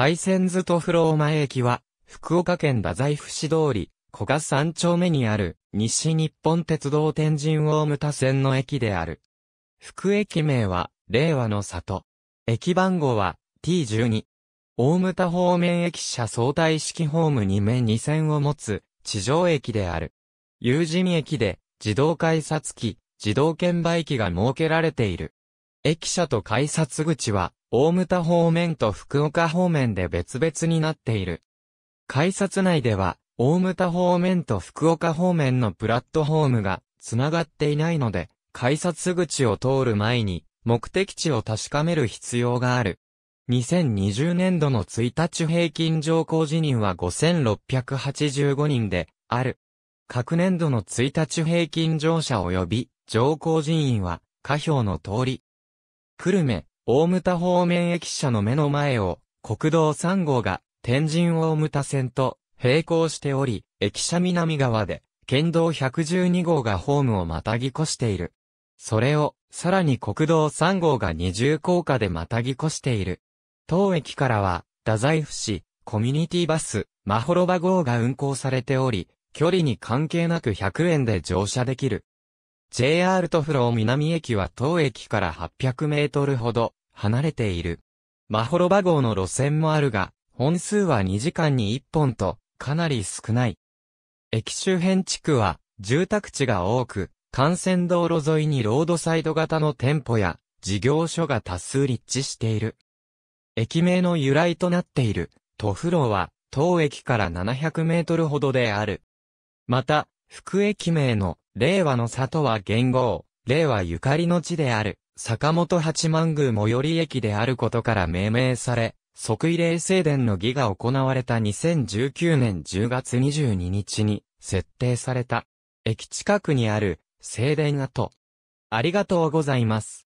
ハイセンズとフローマ駅は、福岡県太宰府市通り、古賀三丁目にある、西日本鉄道天神大牟田線の駅である。福駅名は、令和の里。駅番号は、T12。大牟田方面駅舎相対式ホームに面2線を持つ、地上駅である。有人駅で、自動改札機、自動券売機が設けられている。駅舎と改札口は、大牟田方面と福岡方面で別々になっている。改札内では、大牟田方面と福岡方面のプラットホームが繋がっていないので、改札口を通る前に目的地を確かめる必要がある。2020年度の1日平均乗降辞任は5685人である。各年度の1日平均乗車及び乗降人員は下表の通り。久留米、大牟田方面駅舎の目の前を、国道3号が天神大牟田線と並行しており、駅舎南側で、県道112号がホームをまたぎ越している。それを、さらに国道3号が二重高架でまたぎ越している。当駅からは、太宰府市、コミュニティバス、マホロバ号が運行されており、距離に関係なく100円で乗車できる。JR トフロー南駅は当駅から800メートルほど、離れている。マホロバ号の路線もあるが、本数は2時間に1本と、かなり少ない。駅周辺地区は、住宅地が多く、幹線道路沿いにロードサイド型の店舗や、事業所が多数立地している。駅名の由来となっている、トフロは、当駅から700メートルほどである。また、福駅名の、令和の里は元号、令和ゆかりの地である、坂本八幡宮最寄り駅であることから命名され、即位礼正殿の儀が行われた2019年10月22日に設定された。駅近くにある正殿跡。ありがとうございます。